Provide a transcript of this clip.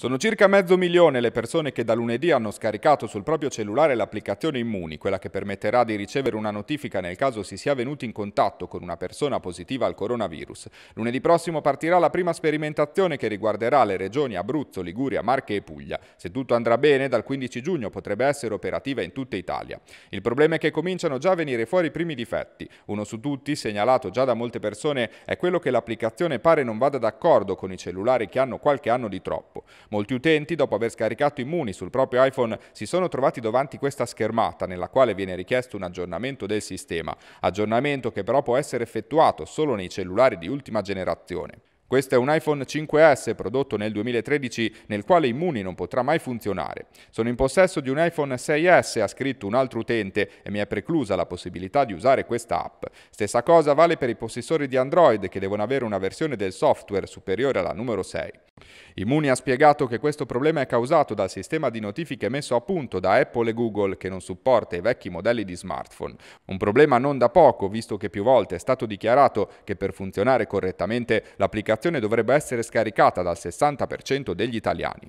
Sono circa mezzo milione le persone che da lunedì hanno scaricato sul proprio cellulare l'applicazione Immuni, quella che permetterà di ricevere una notifica nel caso si sia venuti in contatto con una persona positiva al coronavirus. Lunedì prossimo partirà la prima sperimentazione che riguarderà le regioni Abruzzo, Liguria, Marche e Puglia. Se tutto andrà bene, dal 15 giugno potrebbe essere operativa in tutta Italia. Il problema è che cominciano già a venire fuori i primi difetti. Uno su tutti, segnalato già da molte persone, è quello che l'applicazione pare non vada d'accordo con i cellulari che hanno qualche anno di troppo. Molti utenti, dopo aver scaricato Immuni sul proprio iPhone, si sono trovati davanti questa schermata nella quale viene richiesto un aggiornamento del sistema, aggiornamento che però può essere effettuato solo nei cellulari di ultima generazione. Questo è un iPhone 5S prodotto nel 2013 nel quale Immuni non potrà mai funzionare. Sono in possesso di un iPhone 6S, ha scritto un altro utente, e mi è preclusa la possibilità di usare questa app. Stessa cosa vale per i possessori di Android che devono avere una versione del software superiore alla numero 6. Immuni ha spiegato che questo problema è causato dal sistema di notifiche messo a punto da Apple e Google che non supporta i vecchi modelli di smartphone. Un problema non da poco, visto che più volte è stato dichiarato che per funzionare correttamente l'applicazione dovrebbe essere scaricata dal 60% degli italiani.